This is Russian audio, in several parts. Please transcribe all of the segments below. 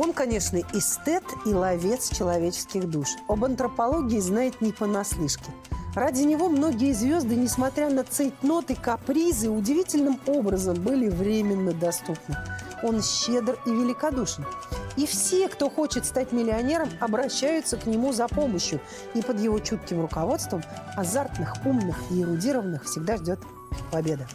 Он, конечно, эстет и ловец человеческих душ. Об антропологии знает не понаслышке. Ради него многие звезды, несмотря на цейтноты, капризы, удивительным образом были временно доступны. Он щедр и великодушен. И все, кто хочет стать миллионером, обращаются к нему за помощью. И под его чутким руководством азартных, умных и эрудированных всегда ждет победа.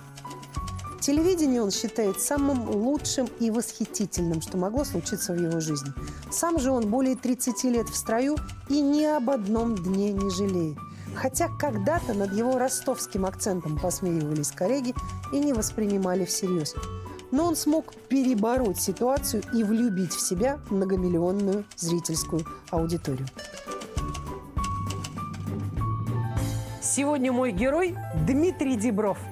Телевидение он считает самым лучшим и восхитительным, что могло случиться в его жизни. Сам же он более 30 лет в строю и ни об одном дне не жалеет. Хотя когда-то над его ростовским акцентом посмеивались коллеги и не воспринимали всерьез. Но он смог перебороть ситуацию и влюбить в себя многомиллионную зрительскую аудиторию. Сегодня мой герой Дмитрий Дебров –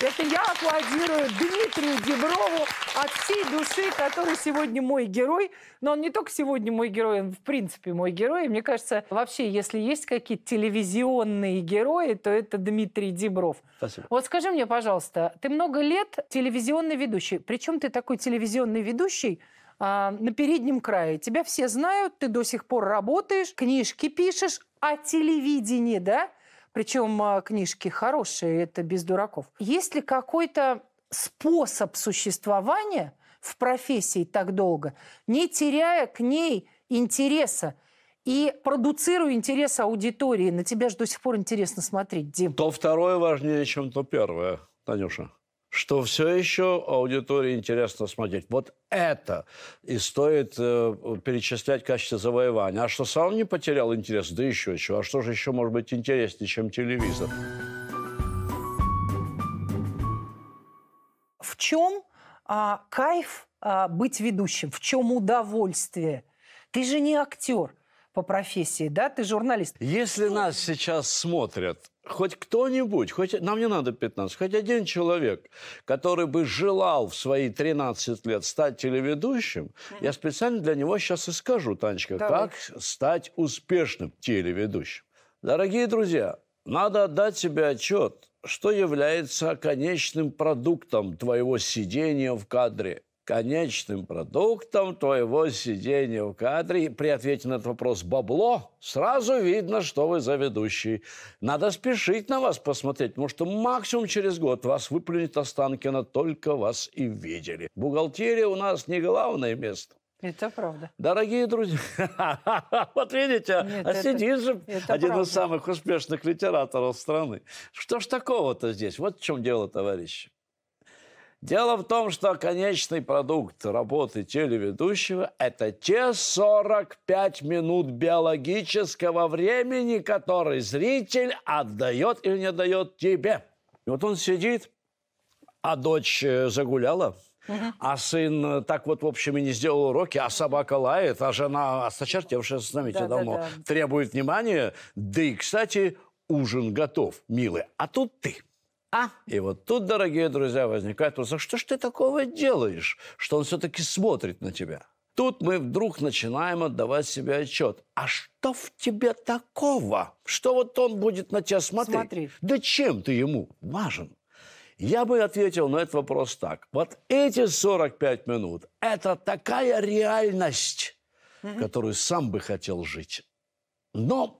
Это я аплодирую Дмитрию Деброву от всей души, который сегодня мой герой. Но он не только сегодня мой герой, он в принципе мой герой. И мне кажется, вообще, если есть какие-то телевизионные герои, то это Дмитрий Дебров. Спасибо. Вот скажи мне, пожалуйста, ты много лет телевизионный ведущий. Причем ты такой телевизионный ведущий, а, на переднем крае. Тебя все знают, ты до сих пор работаешь, книжки пишешь, а телевидение, да? Причем а, книжки хорошие, это без дураков. Есть ли какой-то способ существования в профессии так долго, не теряя к ней интереса, и продуцируя интерес аудитории. На тебя же до сих пор интересно смотреть, Дим. То второе важнее, чем то первое, Танюша что все еще аудитории интересно смотреть. Вот это и стоит э, перечислять качество завоевания. А что сам не потерял интерес, да еще еще. А что же еще может быть интереснее, чем телевизор? В чем а, кайф а, быть ведущим? В чем удовольствие? Ты же не актер по профессии, да? Ты журналист. Если ну, нас сейчас смотрят хоть кто-нибудь, хоть нам не надо 15, хоть один человек, который бы желал в свои 13 лет стать телеведущим, mm-hmm. я специально для него сейчас и скажу, Танечка, Давай. как стать успешным телеведущим. Дорогие друзья, надо отдать себе отчет, что является конечным продуктом твоего сидения в кадре конечным продуктом твоего сидения в кадре. При ответе на этот вопрос «бабло» сразу видно, что вы за ведущий. Надо спешить на вас посмотреть, потому что максимум через год вас выплюнет Останкина, только вас и видели. Бухгалтерия у нас не главное место. Это правда. Дорогие друзья, вот видите, Нет, а это, сидит же это один правда. из самых успешных литераторов страны. Что ж такого-то здесь? Вот в чем дело, товарищи. Дело в том, что конечный продукт работы телеведущего – это те 45 минут биологического времени, который зритель отдает или не дает тебе. И вот он сидит, а дочь э, загуляла, А сын э, так вот, в общем, и не сделал уроки, а собака лает, а жена, осточертевшая, знаете, да, давно, да, да. требует внимания. Да и, кстати, ужин готов, милый. А тут ты. А? И вот тут, дорогие друзья, возникает вопрос, а что ж ты такого делаешь, что он все-таки смотрит на тебя? Тут мы вдруг начинаем отдавать себе отчет. А что в тебе такого? Что вот он будет на тебя смотреть? Смотри. Да чем ты ему важен? Я бы ответил на этот вопрос так. Вот эти 45 минут – это такая реальность, которую сам бы хотел жить. Но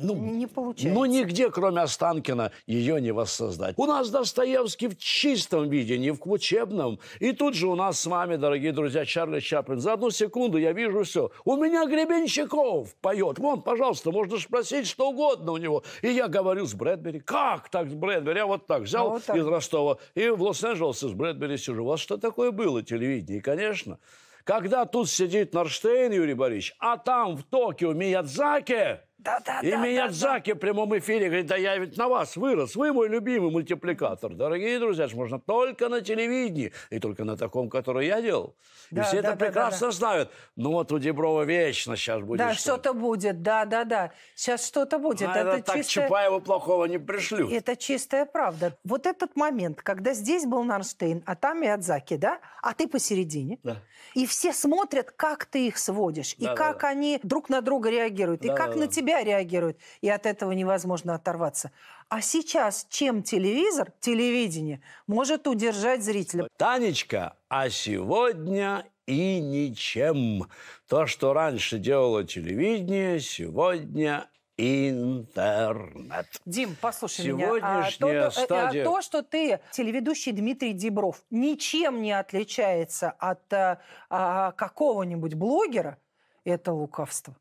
ну, не получается. Ну, нигде, кроме Останкина, ее не воссоздать. У нас Достоевский в чистом виде, не в учебном. И тут же у нас с вами, дорогие друзья, Чарли Чаплин. За одну секунду я вижу все. У меня Гребенщиков поет. Вон, пожалуйста, можно спросить что угодно у него. И я говорю с Брэдбери. Как так с Брэдбери? Я вот так взял а вот так. из Ростова и в лос анджелесе с Брэдбери сижу. У вас что такое было телевидение, конечно. Когда тут сидит Нарштейн Юрий Борисович, а там в Токио Миядзаке, да, да, и да, Миядзаки да, да. в прямом эфире говорит, да я ведь на вас вырос, вы мой любимый мультипликатор. Дорогие друзья, можно только на телевидении, и только на таком, который я делал. Да, и все да, это да, прекрасно да, да. знают. Ну вот у Деброва вечно сейчас будет. Да, что-то будет, да, да, да. Сейчас что-то будет. А это, так чистая... Чапаева плохого не пришлю. Это чистая правда. Вот этот момент, когда здесь был Нарштейн, а там Миядзаки, да, а ты посередине, да. и все смотрят, как ты их сводишь, да, и да, как да. они друг на друга реагируют, да, и как да, на тебя себя реагирует, и от этого невозможно оторваться. А сейчас чем телевизор, телевидение может удержать зрителя? Танечка, а сегодня и ничем. То, что раньше делало телевидение, сегодня интернет. Дим, послушай Сегодняшняя меня. А то, э, э, а стадия... то, что ты телеведущий Дмитрий Дебров, ничем не отличается от а, а, какого-нибудь блогера, это лукавство.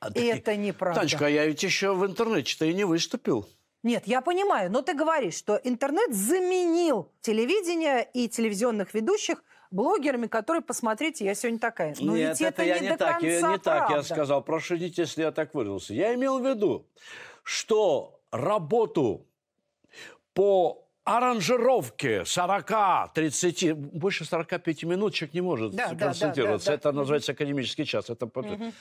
А и это неправда. Танечка, а я ведь еще в интернете-то и не выступил. Нет, я понимаю, но ты говоришь, что интернет заменил телевидение и телевизионных ведущих блогерами, которые, посмотрите, я сегодня такая. Но ну, Нет, ведь это, это я не, не так, я, не правда. так я сказал. Прошу извините, если я так выразился. Я имел в виду, что работу по аранжировки 40, 30, больше 45 минут человек не может да, концентрироваться. Да, да, да, это называется академический час. Это... Угу.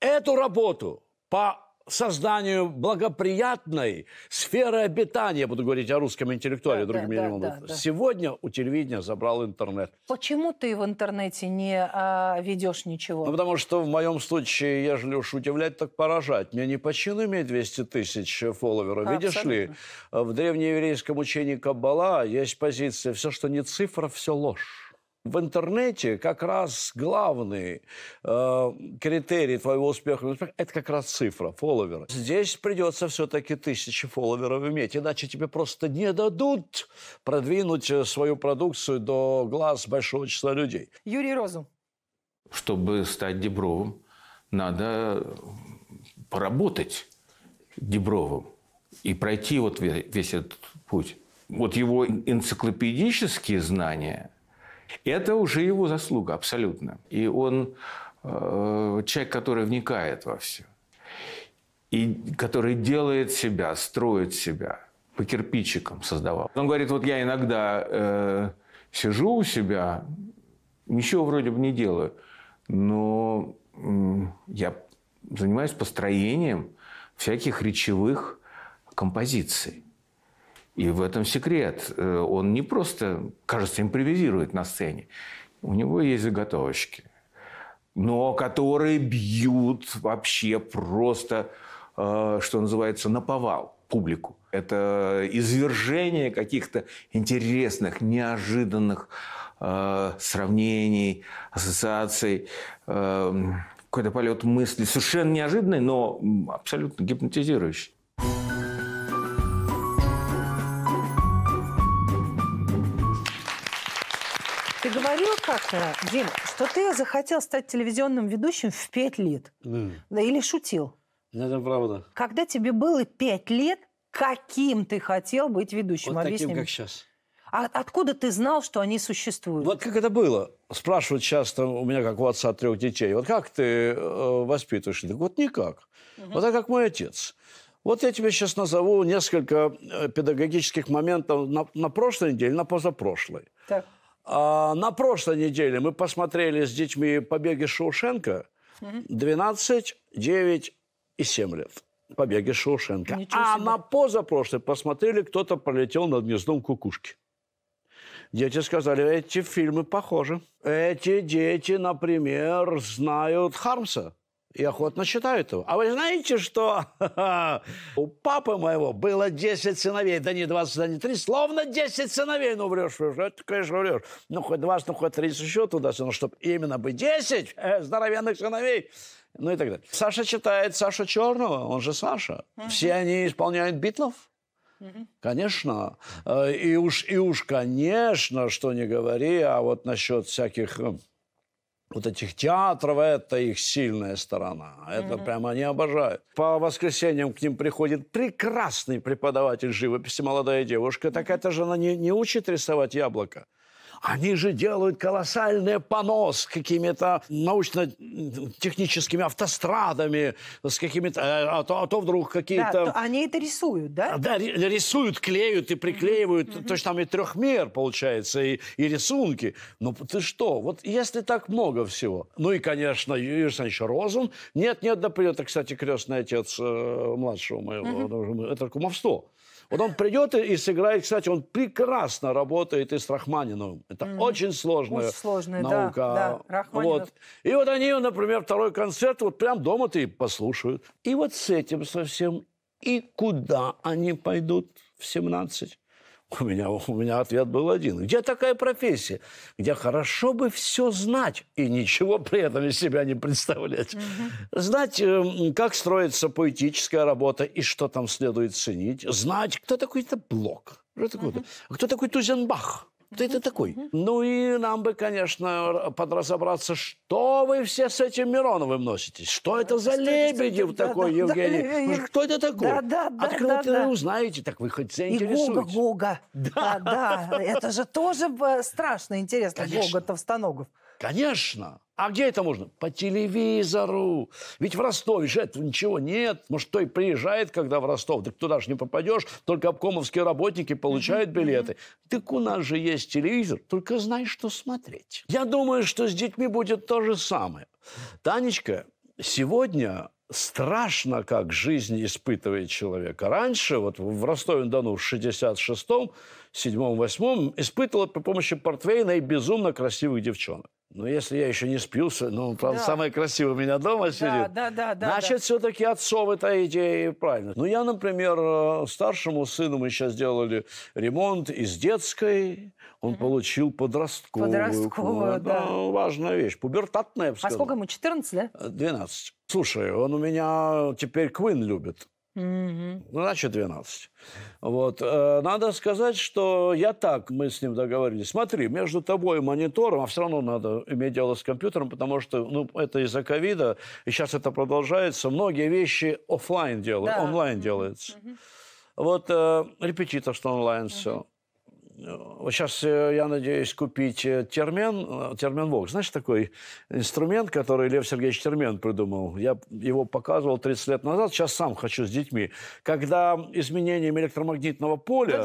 Эту работу по созданию благоприятной сферы обитания, буду говорить о русском интеллектуале, да, другими да, да, да, да. Сегодня у телевидения забрал интернет. Почему ты в интернете не а, ведешь ничего? Ну, потому что в моем случае, ежели уж удивлять, так поражать. Мне не по чину иметь 200 тысяч фолловеров. А, Видишь абсолютно. ли, в древнееврейском учении Каббала есть позиция «все, что не цифра, все ложь» в интернете как раз главный э, критерий твоего успеха, успеха это как раз цифра, фолловеры. Здесь придется все-таки тысячи фолловеров иметь, иначе тебе просто не дадут продвинуть э, свою продукцию до глаз большого числа людей. Юрий Розум. Чтобы стать Дебровым, надо поработать Дебровым и пройти вот весь этот путь. Вот его энциклопедические знания – это уже его заслуга абсолютно. И он э, человек, который вникает во все. И который делает себя, строит себя. По кирпичикам создавал. Он говорит, вот я иногда э, сижу у себя, ничего вроде бы не делаю, но э, я занимаюсь построением всяких речевых композиций. И в этом секрет. Э, он не просто, кажется, импровизирует на сцене. У него есть заготовочки, но которые бьют вообще просто, э, что называется, на повал публику. Это извержение каких-то интересных, неожиданных э, сравнений, ассоциаций, эм, какой-то полет мысли, совершенно неожиданный, но абсолютно гипнотизирующий. Э, Дим, что ты захотел стать телевизионным ведущим в пять лет? Mm. Да или шутил? Это правда. Когда тебе было пять лет, каким ты хотел быть ведущим? Вот таким, как сейчас. А откуда ты знал, что они существуют? Вот как это было? Спрашивают часто у меня, как у отца трех детей, вот как ты э, воспитываешь? Так вот никак. Угу. Вот так, как мой отец. Вот я тебе сейчас назову несколько э, педагогических моментов на, на прошлой неделе, на позапрошлой. Так. А, на прошлой неделе мы посмотрели с детьми «Побеги Шоушенка» 12, 9 и 7 лет. «Побеги Шоушенка». А на позапрошлой посмотрели «Кто-то пролетел над гнездом кукушки». Дети сказали, эти фильмы похожи. Эти дети, например, знают Хармса. И охотно считают его. А вы знаете, что у папы моего было 10 сыновей, да не 20, да не 30, словно 10 сыновей. Ну, врешь, врешь, это, конечно, врешь. Ну, хоть 20, ну, хоть 30 еще туда, но чтобы именно бы 10 э, здоровенных сыновей. Ну и так далее. Саша читает Саша Черного, он же Саша. Все они исполняют битлов. Конечно. Э, и уж, и уж, конечно, что не говори, а вот насчет всяких э, вот этих театров, это их сильная сторона. Это mm-hmm. прямо они обожают. По воскресеньям к ним приходит прекрасный преподаватель живописи, молодая девушка. Так это же она не, не учит рисовать яблоко. Они же делают колоссальный понос с какими-то научно-техническими автострадами, с какими-то... Э, а то, а то вдруг какие-то... Да, то они это рисуют, да? Да, рисуют, клеют и приклеивают. Mm-hmm. То есть там и трехмер, получается, и, и рисунки. Ну ты что? Вот если так много всего. Ну и, конечно, Юрий Александрович Розум. Нет, нет, да придет, кстати, крестный отец э, младшего моего. Mm-hmm. Это кумовство. Вот он придет и сыграет, кстати, он прекрасно работает и с Рахманиновым. Это mm-hmm. очень сложная, очень сложная наука. Да, да. Вот. И вот они, например, второй концерт, вот прям дома ты послушают. И вот с этим совсем. И куда они пойдут в 17? У меня, у меня ответ был один. Где такая профессия, где хорошо бы все знать и ничего при этом из себя не представлять? Mm -hmm. Знать, э, как строится поэтическая работа и что там следует ценить. Знать, кто такой-то Блок, кто такой, угу. Mm а -hmm. кто такой Тузенбах, ты, ты такой. Ну и нам бы, конечно, подразобраться, что вы все с этим Мироновым носитесь? Что это за что Лебедев такой, Евгений? кто это такой? Да, да, да. вы узнаете? Так вы хоть заинтересуетесь. И Гога, Гога. Да. да, Это же тоже страшно интересно. Гога Товстоногов. Конечно. А где это можно? По телевизору. Ведь в Ростове же этого ничего нет. Может, кто и приезжает, когда в Ростов. Так туда же не попадешь. Только обкомовские работники получают билеты. Так у нас же есть телевизор. Только знай, что смотреть. Я думаю, что с детьми будет то же самое. Танечка, сегодня страшно, как жизнь испытывает человека. Раньше, вот в Ростове-на-Дону в 66-м, 7-м, 8-м, испытывала при помощи портвейна и безумно красивых девчонок. Ну, если я еще не спился, ну, правда, да. самое красивое у меня дома сидит. Да, да, да, Значит, да. все-таки отцовы-то идеи правильно. Ну, я, например, э, старшему сыну мы сейчас делали ремонт из детской. Он получил подростковую. Подростковую, да. да. Важная вещь. Пубертатная, я бы А сколько ему, 14, да? 12. Слушай, он у меня теперь Квин любит. Угу. Значит, 12. Вот. Э, надо сказать, что я так, мы с ним договорились. Смотри, между тобой и монитором, а все равно надо иметь дело с компьютером, потому что ну, это из-за ковида, и сейчас это продолжается. Многие вещи офлайн делают, да. онлайн делаются. Угу. Вот э, репетитор, что онлайн угу. все вот сейчас, э, я надеюсь, купить э, термен, э, терменвок. Знаешь, такой инструмент, который Лев Сергеевич Термен придумал. Я его показывал 30 лет назад, сейчас сам хочу с детьми. Когда изменением электромагнитного поля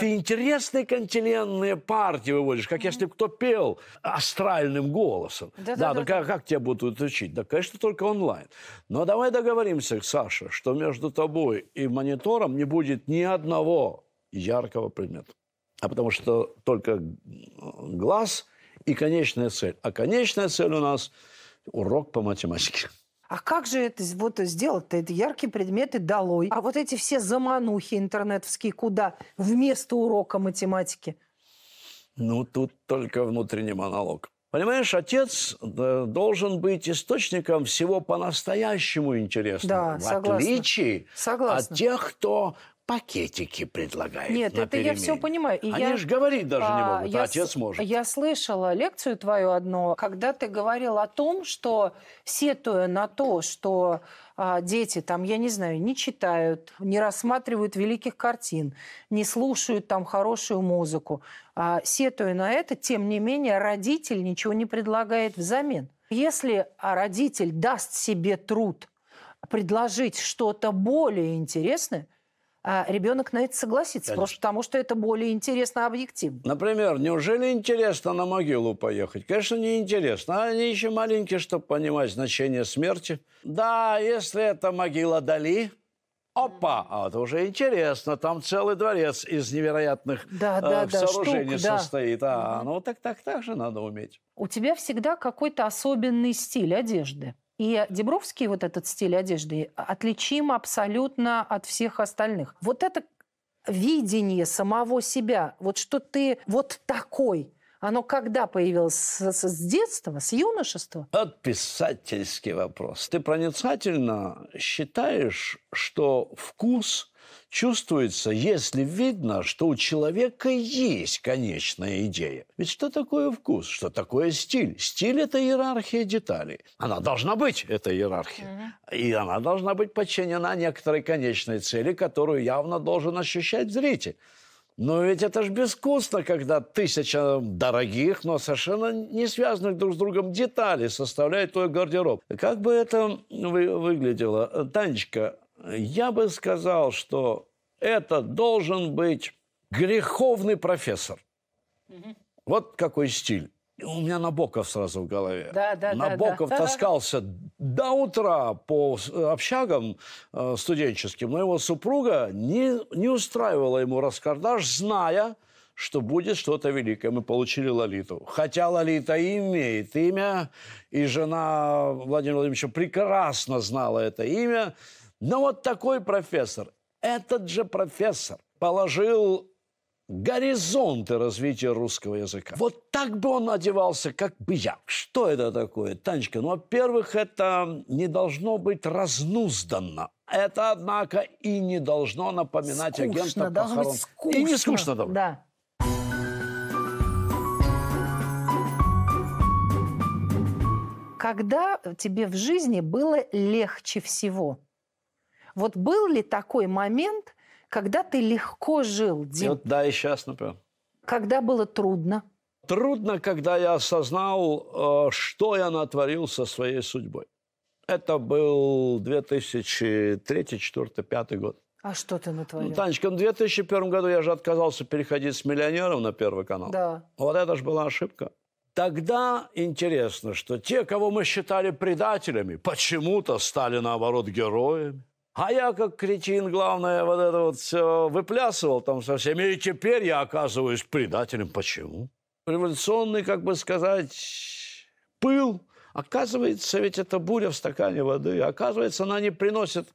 ты интересные континентные партии выводишь, как mm-hmm. если кто пел астральным голосом. Да, да, как тебя будут учить? Да, конечно, только онлайн. Но давай договоримся, Саша, что между тобой и монитором не будет ни одного яркого предмета. А потому что только глаз и конечная цель. А конечная цель у нас – урок по математике. А как же это вот сделать-то? Это яркие предметы долой. А вот эти все заманухи интернетовские куда? Вместо урока математики? Ну, тут только внутренний монолог. Понимаешь, отец э, должен быть источником всего по-настоящему интересного. Да, в согласна. отличие согласна. от тех, кто пакетики предлагают Нет, это перемене. я все понимаю. И Они я... же говорить даже а, не могут, я а отец с... может. Я слышала лекцию твою одну, когда ты говорил о том, что сетуя на то, что а, дети там, я не знаю, не читают, не рассматривают великих картин, не слушают там хорошую музыку, а, сетуя на это, тем не менее родитель ничего не предлагает взамен. Если а, родитель даст себе труд предложить что-то более интересное, а ребенок на это согласится, Конечно. просто потому что это более интересно объективно. Например, неужели интересно на могилу поехать? Конечно, не интересно. А они еще маленькие, чтобы понимать значение смерти. Да, если это могила Дали, Опа, а это уже интересно, там целый дворец из невероятных да, э, да, сооружений штук, состоит. Да. А, ну так, так, так же надо уметь. У тебя всегда какой-то особенный стиль одежды. И дебровский вот этот стиль одежды отличим абсолютно от всех остальных. Вот это видение самого себя, вот что ты вот такой, оно когда появилось? С, с детства, с юношества? От писательский вопрос. Ты проницательно считаешь, что вкус чувствуется, если видно, что у человека есть конечная идея. Ведь что такое вкус? Что такое стиль? Стиль – это иерархия деталей. Она должна быть, эта иерархия. И она должна быть подчинена некоторой конечной цели, которую явно должен ощущать зритель. Но ведь это ж безвкусно, когда тысяча дорогих, но совершенно не связанных друг с другом деталей составляет твой гардероб. Как бы это вы выглядело? Танечка, я бы сказал, что это должен быть греховный профессор. Угу. Вот какой стиль. у меня Набоков сразу в голове. Да, да, Набоков да, да. таскался до утра по общагам э, студенческим, но его супруга не, не устраивала ему раскардаш, зная, что будет что-то великое. Мы получили Лолиту. Хотя Лолита имеет имя, и жена Владимира Владимировича прекрасно знала это имя, но вот такой профессор, этот же профессор положил горизонты развития русского языка. Вот так бы он одевался, как бы я. Что это такое, Танечка? Ну, во-первых, это не должно быть разнузданно. Это, однако, и не должно напоминать скучно, агента похорон. Быть скучно. И не скучно должно Да. Когда тебе в жизни было легче всего – вот был ли такой момент, когда ты легко жил, Дим? Вот, да, и сейчас, например. Когда было трудно? Трудно, когда я осознал, э, что я натворил со своей судьбой. Это был 2003, 2004, 2005 год. А что ты натворил? Ну, Танечка, в 2001 году я же отказался переходить с миллионером на Первый канал. Да. Вот это же была ошибка. Тогда интересно, что те, кого мы считали предателями, почему-то стали, наоборот, героями. А я как кретин, главное, вот это вот все выплясывал там со всеми И теперь я оказываюсь предателем. Почему? Революционный, как бы сказать, пыл. Оказывается, ведь это буря в стакане воды. Оказывается, она не приносит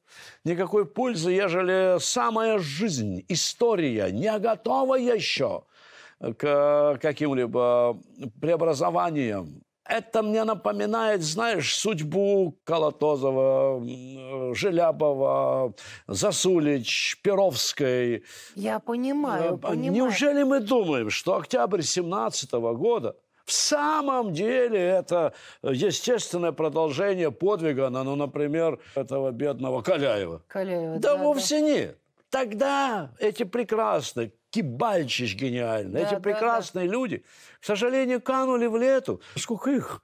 никакой пользы, ежели самая жизнь, история не готова еще к э, каким-либо преобразованиям, это мне напоминает, знаешь, судьбу Колотозова, э, Желябова, Засулич, Перовской. Я понимаю, э, понимаю. Неужели мы думаем, что октябрь 17 года в самом деле это э, естественное продолжение подвига, ну, например, этого бедного Каляева? Каляева, да. Да вовсе да. нет. Тогда эти прекрасные Кибальчич гениальный. Да, Эти да, прекрасные да. люди, к сожалению, канули в лету. Сколько их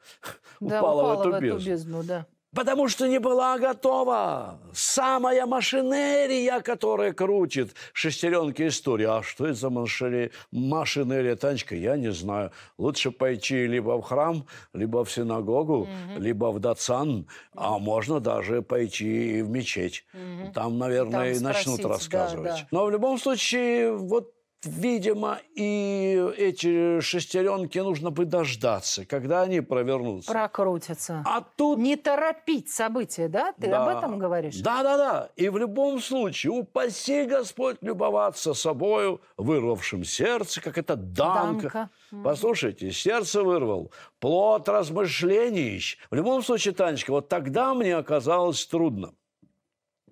да, упало, упало в эту, в эту бездну. бездну да. Потому что не была готова самая машинерия, которая крутит шестеренки истории. А что это за машинерия, машинерия Танечка, я не знаю. Лучше пойти либо в храм, либо в синагогу, mm-hmm. либо в Дацан, а можно даже пойти и в мечеть. Mm-hmm. Там, наверное, Там спросить, начнут рассказывать. Да, да. Но в любом случае, вот Видимо, и эти шестеренки нужно бы дождаться, когда они провернутся. Прокрутятся. А тут... Не торопить события, да? Ты да. об этом говоришь? Да-да-да. И в любом случае, упаси Господь любоваться собою, вырвавшим сердце, как это Данка. дамка. Послушайте, сердце вырвал, плод размышлений. В любом случае, Танечка, вот тогда мне оказалось трудно.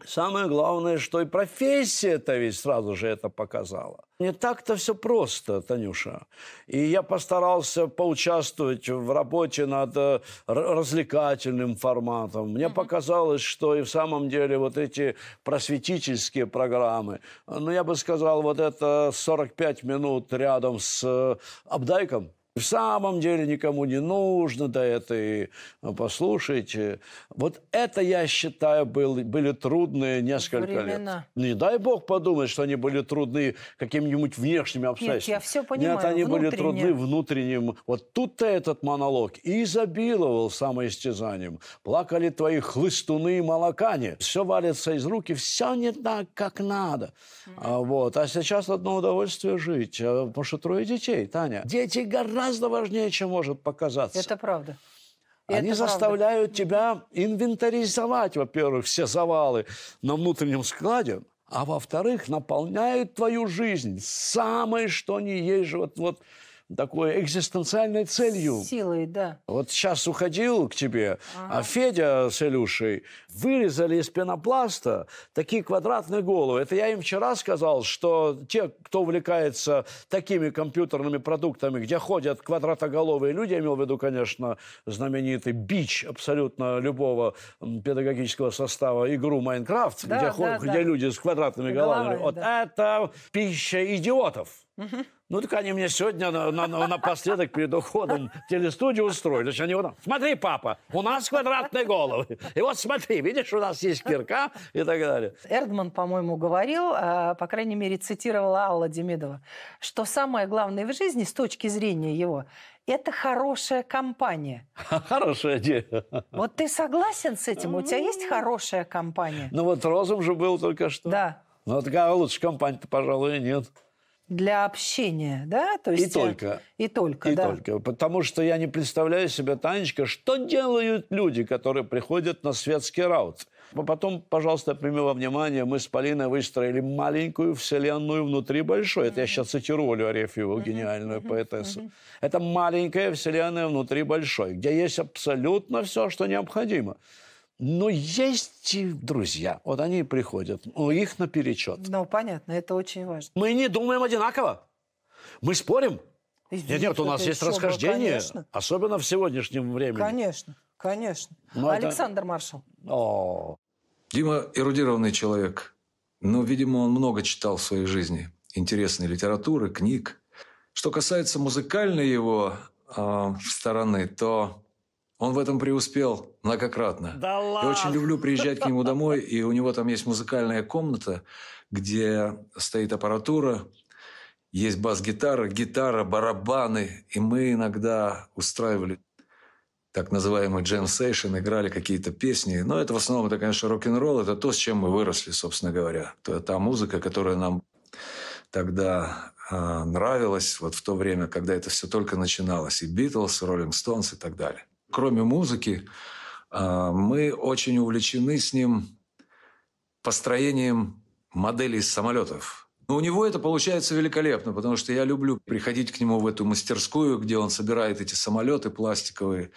Самое главное, что и профессия-то ведь сразу же это показала. Не так-то все просто, Танюша. И я постарался поучаствовать в работе над э, развлекательным форматом. Мне показалось, что и в самом деле вот эти просветительские программы, ну, я бы сказал, вот это 45 минут рядом с э, Абдайком, в самом деле никому не нужно, да это и э, послушайте. Э, вот это, я считаю, был, были трудные несколько Времена. лет. Не дай бог подумать, что они были трудны каким-нибудь внешними обстоятельствами. Нет, я все понимаю. Нет, они внутренне. были трудны внутренним. Вот тут-то этот монолог и изобиловал самоистязанием. Плакали твои хлыстуны и молокане. Все валится из руки, все не так, как надо. Mm. -hmm. Вот. А сейчас одно удовольствие жить, э, потому что трое детей, Таня. Дети гораздо гораздо важнее, чем может показаться. Это правда. Они это заставляют правда. тебя инвентаризовать, во-первых, все завалы на внутреннем складе, а во-вторых, наполняют твою жизнь самое что ни есть вот, вот такой экзистенциальной целью. Силой, да. Вот сейчас уходил к тебе, а ага. а Федя с Илюшей вырезали из пенопласта такие квадратные головы. Это я им вчера сказал, что те, кто увлекается такими компьютерными продуктами, где ходят квадратоголовые люди, я имел в виду, конечно, знаменитый бич абсолютно любого педагогического состава игру Майнкрафт, да, где, да, ход, да. где люди с квадратными головами. головами вот да. это пища идиотов. Угу. Ну, так они мне сегодня на, на, напоследок перед уходом телестудию устроили. Значит, они вот, смотри, папа, у нас квадратные головы. И вот смотри, видишь, у нас есть кирка и так далее. Эрдман, по-моему, говорил, а, по крайней мере, цитировала Алла Демидова, что самое главное в жизни с точки зрения его это хорошая компания. Хорошая идея. Вот ты согласен с этим? У тебя есть хорошая компания? Ну вот Розум же был только что. Да. Ну, такая лучше компания-то, пожалуй, нет для общения, да? То есть, и э, только. И только, и да. только. Потому что я не представляю себе, Танечка, что делают люди, которые приходят на светский раут. Потом, пожалуйста, прими во внимание, мы с Полиной выстроили маленькую вселенную внутри большой. Это я сейчас цитирую Олю Арефьеву, гениальную поэтессу. Это маленькая вселенная внутри большой, где есть абсолютно все, что необходимо. Но есть и друзья. Вот они приходят. У них наперечет. Ну, понятно, это очень важно. Мы не думаем одинаково. Мы спорим. Извините, нет, нет, у нас есть расхождение. Конечно. Особенно в сегодняшнем времени. Конечно, конечно. Но ну, Александр это... Маршал. О. Дима эрудированный человек. Но, видимо, он много читал в своей жизни. Интересной литературы, книг. Что касается музыкальной его э, стороны, то он в этом преуспел многократно. Да ладно? Я очень люблю приезжать к нему домой, и у него там есть музыкальная комната, где стоит аппаратура, есть бас-гитара, гитара, барабаны, и мы иногда устраивали так называемый джем сейшн, играли какие-то песни. Но это в основном, это, конечно, рок-н-ролл, это то, с чем мы выросли, собственно говоря. То, та музыка, которая нам тогда э, нравилась, вот в то время, когда это все только начиналось. И Битлз, Роллинг Стоунс и так далее кроме музыки, а, мы очень увлечены с ним построением моделей самолетов. Но у него это получается великолепно, потому что я люблю приходить к нему в эту мастерскую, где он собирает эти самолеты пластиковые.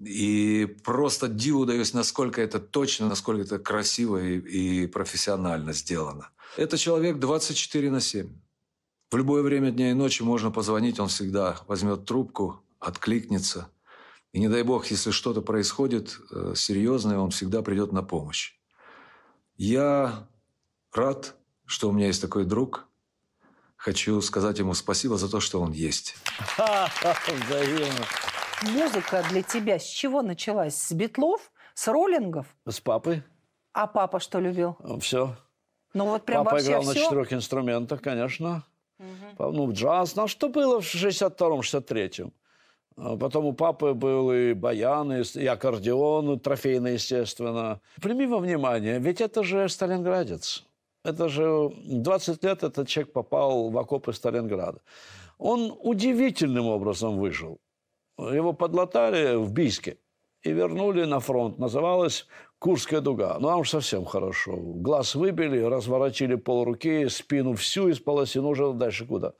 И просто диву даюсь, насколько это точно, насколько это красиво и, и профессионально сделано. Это человек 24 на 7. В любое время дня и ночи можно позвонить, он всегда возьмет трубку, откликнется. И не дай бог, если что-то происходит э, серьезное, он всегда придет на помощь. Я рад, что у меня есть такой друг. Хочу сказать ему спасибо за то, что он есть. Взаимно. Музыка для тебя с чего началась? С битлов? С роллингов? С папы. А папа что любил? Э, все. Ну вот прям Папа играл все? на четырех инструментах, конечно. Угу. Ну, джаз. Ну, а что было в 62-м, 63-м? А потом у папы был и баян, и, аккордеон трофейный, естественно. Прими во внимание, ведь это же сталинградец. Это же 20 лет этот человек попал в окопы Сталинграда. Он удивительным образом выжил. Его подлатали в Бийске и вернули на фронт. Называлась Курская дуга. Ну, а уж совсем хорошо. Глаз выбили, разворотили полруки, спину всю из полосин уже дальше куда.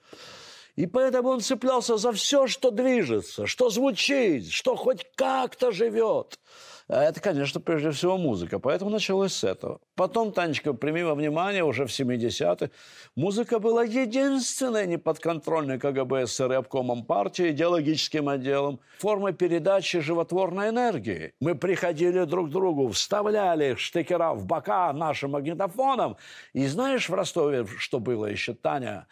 И поэтому он цеплялся за все, что движется, что звучит, что хоть как-то живет. А это, конечно, прежде всего музыка. Поэтому началось с этого. Потом, Танечка, прими во внимание, уже в 70-е музыка была единственной неподконтрольной КГБ СССР и обкомом партии, идеологическим отделом, формой передачи животворной энергии. Мы приходили друг к другу, вставляли штекера в бока нашим магнитофоном. И знаешь в Ростове, что было еще, Таня?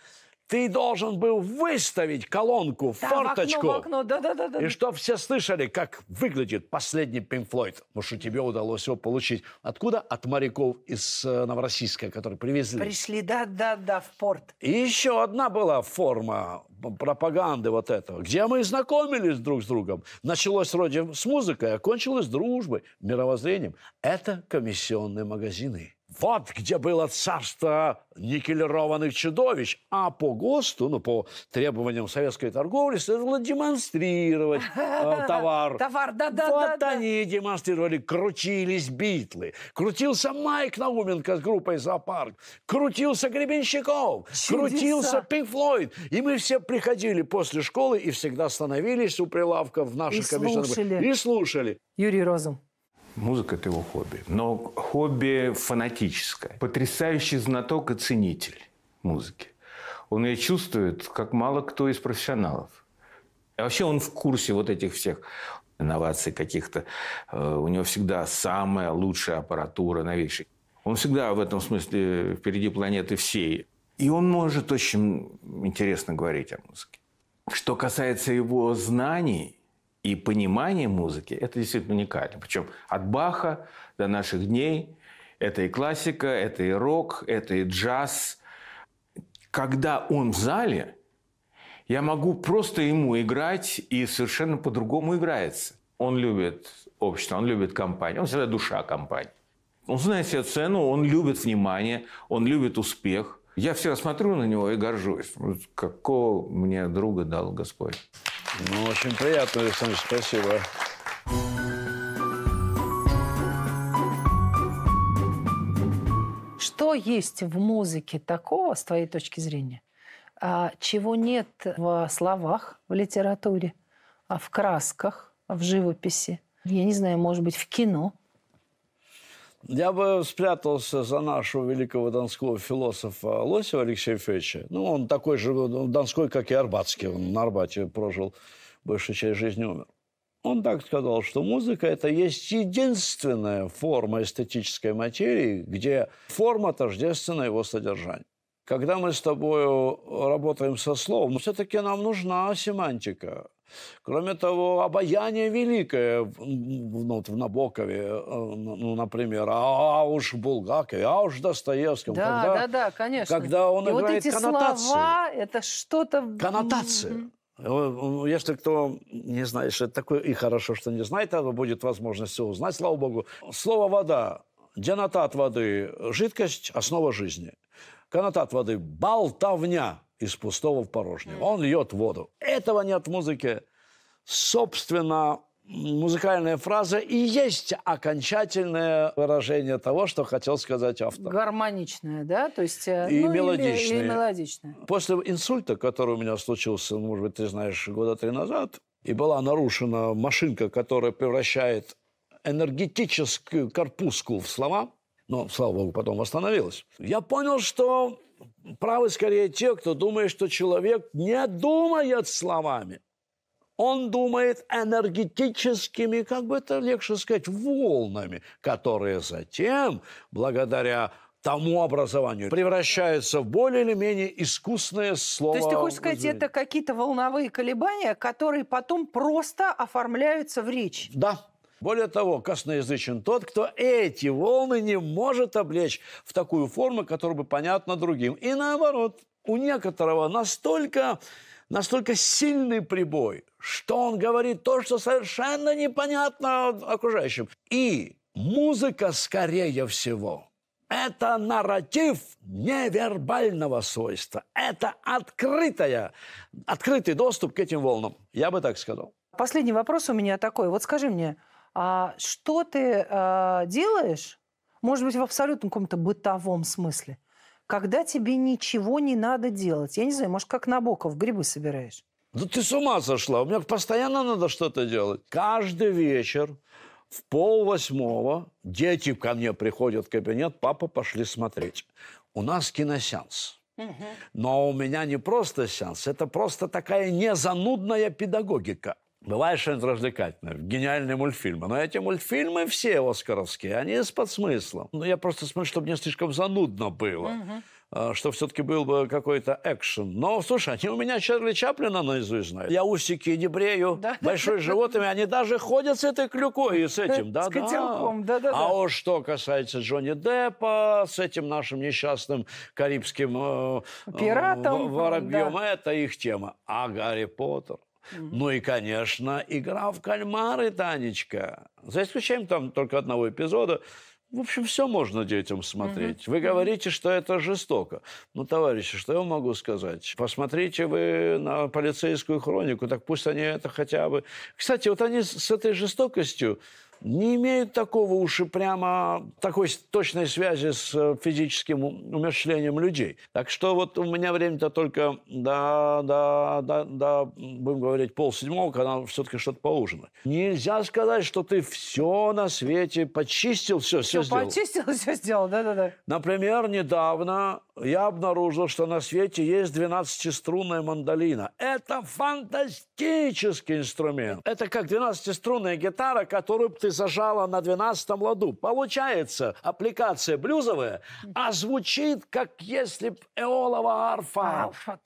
ты должен был выставить колонку, да, форточку. В окно, в окно. Да, да, да, да. И чтобы все слышали, как выглядит последний Пинк Флойд. Потому что тебе удалось его получить. Откуда? От моряков из э, Новороссийска, которые привезли. Пришли, да, да, да, в порт. И еще одна была форма пропаганды вот этого, где мы знакомились друг с другом. Началось вроде с музыкой, а кончилось дружбой, мировоззрением. Это комиссионные магазины. Вот где было царство никелированных чудовищ. А по ГОСТу, ну, по требованиям советской торговли, следовало демонстрировать э, товар. Товар, да-да-да. Вот да, они да. демонстрировали, крутились битлы. Крутился Майк Науменко с группой «Зоопарк». Крутился Гребенщиков. Чудеса. Крутился Пинк Флойд. И мы все приходили после школы и всегда становились у прилавков в наших и слушали. И слушали. Юрий Розум. Музыка – это его хобби. Но хобби фанатическое. Потрясающий знаток и ценитель музыки. Он ее чувствует, как мало кто из профессионалов. А вообще он в курсе вот этих всех инноваций каких-то. Э, у него всегда самая лучшая аппаратура, новейшая. Он всегда в этом смысле впереди планеты всей. И он может очень интересно говорить о музыке. Что касается его знаний – и понимание музыки – это действительно уникально. Причем от Баха до наших дней – это и классика, это и рок, это и джаз. Когда он в зале, я могу просто ему играть, и совершенно по-другому играется. Он любит общество, он любит компанию, он всегда душа компании. Он знает себе цену, он любит внимание, он любит успех. Я всегда смотрю на него и горжусь. Какого мне друга дал Господь. Ну, очень приятно, Александр, спасибо. Что есть в музыке такого, с твоей точки зрения, а, чего нет в словах, в литературе, а в красках, в живописи? Я не знаю, может быть, в кино? Я бы спрятался за нашего великого донского философа Лосева Алексея Федоровича. Ну, он такой же донской, как и Арбатский. Он на Арбате прожил большую часть жизни, умер. Он так сказал, что музыка – это есть единственная форма эстетической материи, где форма тождественна его содержанию. Когда мы с тобой работаем со словом, все-таки нам нужна семантика. Кроме того, обаяние великое ну, вот в Набокове, э, ну, ну, например, а, а уж Булгакове, а уж Достоевском. Да, когда, да, да, конечно. Когда он И играет вот эти коннотации. слова, это что-то... Коннотации. Э, э, если кто не знает, что это такое, и хорошо, что не знает, это будет возможность все узнать, слава богу. Слово «вода», денотат воды – жидкость, основа жизни. Конотат воды – болтовня – из пустого в порожнее. Mm. Он льет воду. Этого нет в музыке. Собственно, музыкальная фраза и есть окончательное выражение того, что хотел сказать автор. Гармоничное, да? То есть, э, и ну, мелодичное. Или, или мелодичное. После инсульта, который у меня случился, может быть, ты знаешь, года три назад, и была нарушена машинка, которая превращает энергетическую корпуску в слова, но, слава богу, потом восстановилась, я понял, что правы скорее те, кто думает, что человек не думает словами. Он думает энергетическими, как бы это легче сказать, волнами, которые затем, благодаря тому образованию превращаются в более или менее искусное слово. То есть ты хочешь сказать, это какие-то волновые колебания, которые потом просто оформляются в речь? Да, более того, косноязычен тот, кто эти волны не может облечь в такую форму, которая бы понятна другим. И наоборот, у некоторого настолько, настолько сильный прибой, что он говорит то, что совершенно непонятно окружающим. И музыка, скорее всего, это нарратив невербального свойства. Это открытая, открытый доступ к этим волнам. Я бы так сказал. Последний вопрос у меня такой. Вот скажи мне, а, что ты а, делаешь, может быть, в абсолютном каком-то бытовом смысле, когда тебе ничего не надо делать. Я не знаю, может, как Набоков грибы собираешь. Да ты с ума сошла. У меня постоянно надо что-то делать. Каждый вечер в пол восьмого дети ко мне приходят в кабинет, папа, пошли смотреть. У нас киносеанс. Но у меня не просто сеанс, это просто такая незанудная педагогика. Бывает что-нибудь развлекательное, гениальные мультфильмы. Но эти мультфильмы все оскаровские, они с подсмыслом. Но ну, я просто смотрю, чтобы не слишком занудно было. Угу что все-таки был бы какой-то экшен. Но, слушай, они у меня Чарли Чаплина наизусть знают. Я усики не брею, да. большой животами. Они даже ходят с этой клюкой и с этим. Да, с да. котелком, да-да-да. А вот что касается Джонни Деппа с этим нашим несчастным карибским э, э Пиратом, воробьем, да. это их тема. А Гарри Поттер? Mm-hmm. Ну и, конечно, игра в кальмары, Танечка. За исключением там только одного эпизода. В общем, все можно детям смотреть. Mm-hmm. Вы говорите, что это жестоко. Ну, товарищи, что я могу сказать? Посмотрите вы на полицейскую хронику, так пусть они это хотя бы... Кстати, вот они с этой жестокостью не имеют такого уж и прямо такой точной связи с э, физическим умерщвлением людей. Так что вот у меня время-то только до, до, до, до, будем говорить, полседьмого, когда все-таки что-то поужинать. Нельзя сказать, что ты все на свете почистил, все, все, все сделал. Почистил, все сделал, да-да-да. Например, недавно я обнаружил, что на свете есть 12-струнная мандолина. Это фантастический инструмент. Это как 12-струнная гитара, которую ты зажала на 12 ладу. Получается, аппликация блюзовая, а звучит, как если б эолова арфа. Арфа,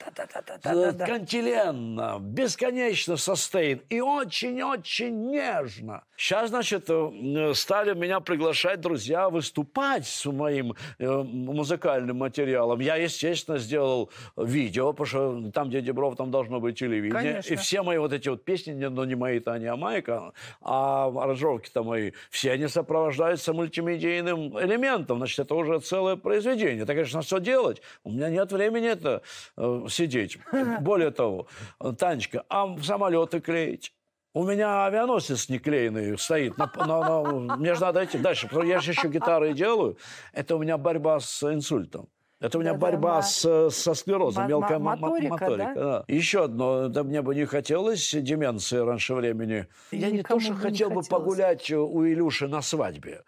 э, Кантиленно, бесконечно состейн и очень-очень нежно. Сейчас, значит, э, э, стали меня приглашать друзья выступать с моим музыкальным материалом. Я, естественно, сделал видео, потому что там, где Дебров, там должно быть телевидение. Конечно. И все мои вот эти вот песни, но не ну, мои, то а не а аранжировки там и все они сопровождаются мультимедийным элементом. Значит, это уже целое произведение. Так конечно, что делать. У меня нет времени это э, сидеть. Более того, Танечка, а самолеты клеить? У меня авианосец не клеенный стоит. На, на, на, мне же надо идти дальше. Я же еще гитары делаю. Это у меня борьба с инсультом. Это у меня да, борьба да, с, э, со склерозом, мо- мелкая мо- моторика. моторика да? Да. Еще одно, да мне бы не хотелось деменции раньше времени. Я не то, что хотел бы погулять у Илюши на свадьбе.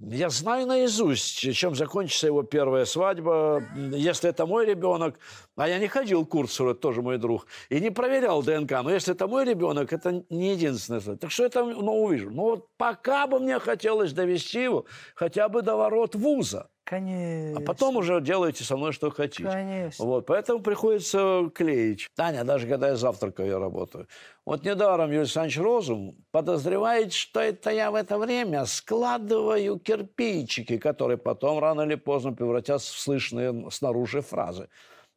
Я знаю наизусть, чем закончится его первая свадьба, если это мой ребенок. А я не ходил к Курцеру, это тоже мой друг, и не проверял ДНК. Но если это мой ребенок, это не единственное. Так что это, ну, увижу. Но ну, вот пока бы мне хотелось довести его хотя бы до ворот вуза. Конечно. А потом уже делаете со мной что хотите. Конечно. Вот, поэтому приходится клеить. Таня, даже когда я завтракаю, я работаю. Вот недаром Юрий Александрович Розум подозревает, что это я в это время складываю кирпичики, которые потом рано или поздно превратятся в слышные снаружи фразы.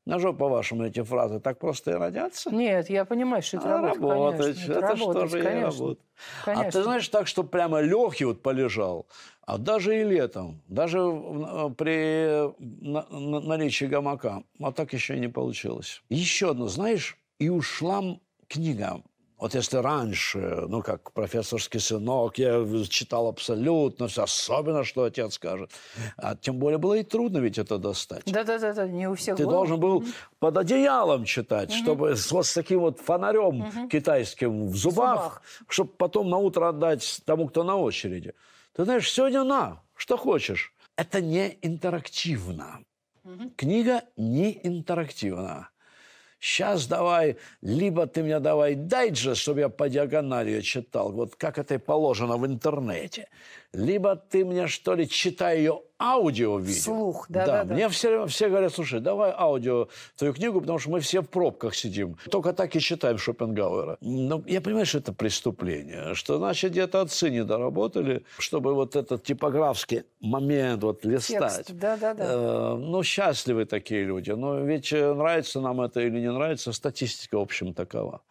На что, по-вашему, эти фразы так просто и родятся? Нет, я понимаю, что это а работа, работать, конечно. Это, это работать, что же конечно. и работа. Конечно. А ты знаешь так, что прямо легкий вот полежал – а даже и летом, даже э, при э, наличии гамака, а так еще и не получилось. Еще одно, знаешь, и ушла книга. Вот если раньше, ну, как профессорский сынок, я читал абсолютно все, особенно, что отец скажет. А тем более было и трудно ведь это достать. Да-да-да, не у всех Ты было. должен был mm-hmm. под одеялом читать, mm-hmm. чтобы с, вот с таким вот фонарем mm-hmm. китайским в зубах, в зубах, чтобы потом на утро отдать тому, кто на очереди. Ты знаешь, сегодня на, что хочешь. Это не интерактивно. Книга не интерактивна. Сейчас давай, либо ты мне давай дайджест, чтобы я по диагонали ее читал, вот как это и положено в интернете либо ты мне, что ли, читай ее аудио видео. Слух, да, да. да мне да. все все говорят, слушай, давай аудио твою книгу, потому что мы все в пробках сидим. Только так и читаем Шопенгауэра. Но ну, я понимаю, что это преступление, что, значит, где-то отцы не доработали, чтобы вот этот типографский момент вот листать. Текст, да, да, да. Э, ну, счастливы такие люди. Но ведь э, нравится нам это или не нравится, статистика, в общем, такова.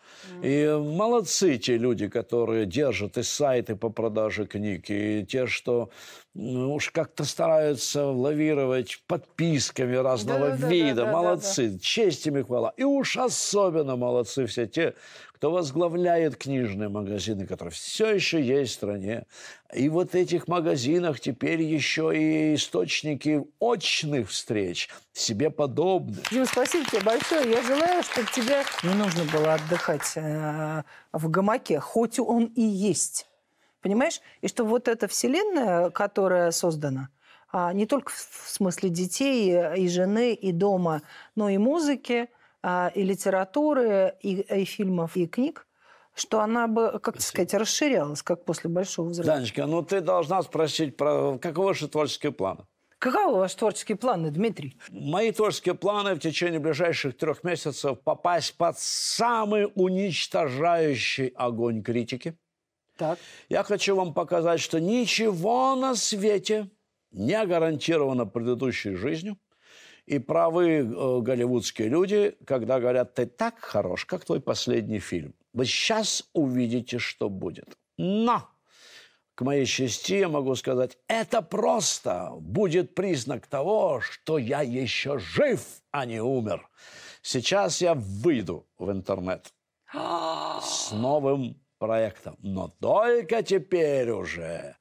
И молодцы те люди, которые держат и сайты по продаже книг, и те, что ну, уж как-то стараются лавировать подписками разного да, вида. Да, да, молодцы. Да, да. Честь им и хвала. И уж особенно молодцы все те, кто возглавляет книжные магазины, которые все еще есть в стране. И вот этих магазинах теперь еще и источники очных встреч, себе подобных. Дим, спасибо тебе большое. Я желаю, чтобы тебе не нужно было отдыхать э, в гамаке, хоть он и есть. Понимаешь? И что вот эта вселенная, которая создана, а, не только в смысле детей, э, и жены, и дома, но и музыки, а, и литературы, и, и фильмов, и книг, что она бы, как сказать, расширялась, как после Большого взрыва. Данечка, ну ты должна спросить, про каковы ваши творческие планы? Каковы ваши творческие планы, Дмитрий? Мои творческие планы в течение ближайших трех месяцев попасть под самый уничтожающий огонь критики. Так. Я хочу вам показать, что ничего на свете не гарантировано предыдущей жизнью. И правые э, голливудские люди, когда говорят, ты так хорош, как твой последний фильм, вы сейчас увидите, что будет. Но! К моей чести я могу сказать, это просто будет признак того, что я еще жив, а не умер. Сейчас я выйду в интернет с новым проектом. Но только теперь уже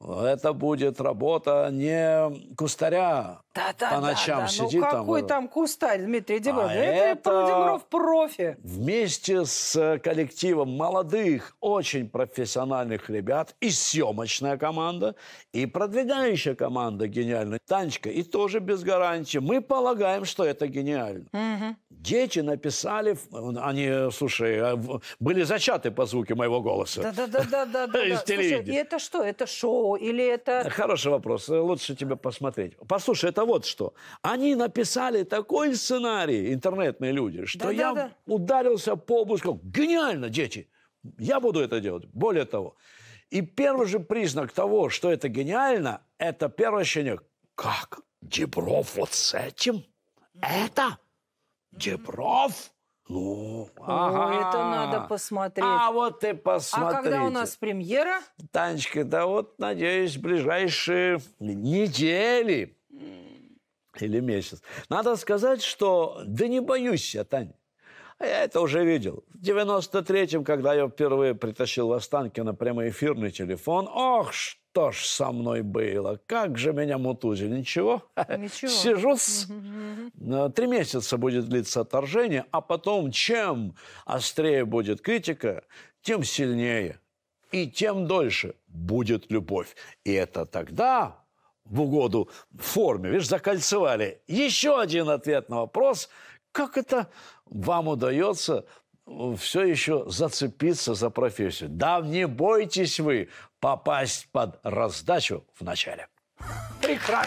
это будет работа не кустаря, да, да, по ночам да, да. Ну сидит. Ну, какой там, кустарь, Дмитрий Дегров? А это, это профи. Вместе с э, коллективом молодых, очень профессиональных ребят и съемочная команда, и продвигающая команда гениальная. Танечка, и тоже без гарантии. Мы полагаем, что это гениально. Угу. Дети написали, э, они, слушай, э, были зачаты по звуке моего голоса. Да-да-да-да. Из телевидения. Слушай, и это что? Это шоу или это... Хороший вопрос. Лучше тебе посмотреть. Послушай, это вот что. Они написали такой сценарий, интернетные люди, что да, я да, да. ударился по лбу и сказал, гениально, дети, я буду это делать. Более того, и первый же признак того, что это гениально, это первое ощущение, как? Дебров вот с этим? Это? Дебров? Ну, ага. О, это надо посмотреть. А вот и посмотрите. А когда у нас премьера? Танечка, да вот, надеюсь, в ближайшие недели или месяц. Надо сказать, что... Да не боюсь я, Таня. А я это уже видел. В 93-м, когда я впервые притащил Останкина прямоэфирный телефон, ох, что ж со мной было, как же меня мутузили. Ничего, Ничего. сижу, с... Э, три месяца будет длиться отторжение, а потом чем острее будет критика, тем сильнее и тем дольше будет любовь. И это тогда в угоду форме, видишь, закольцевали. Еще один ответ на вопрос, как это вам удается э, все еще зацепиться за профессию. Да не бойтесь вы попасть под раздачу в начале. Прекрасно.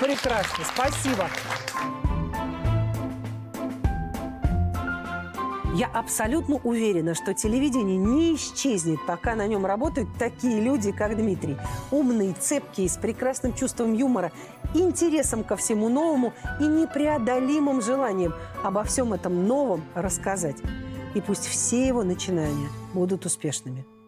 Прекрасно, спасибо. Я абсолютно уверена, что телевидение не исчезнет, пока на нем работают такие люди, как Дмитрий. Умные, цепкие, с прекрасным чувством юмора, интересом ко всему новому и непреодолимым желанием обо всем этом новом рассказать. И пусть все его начинания будут успешными.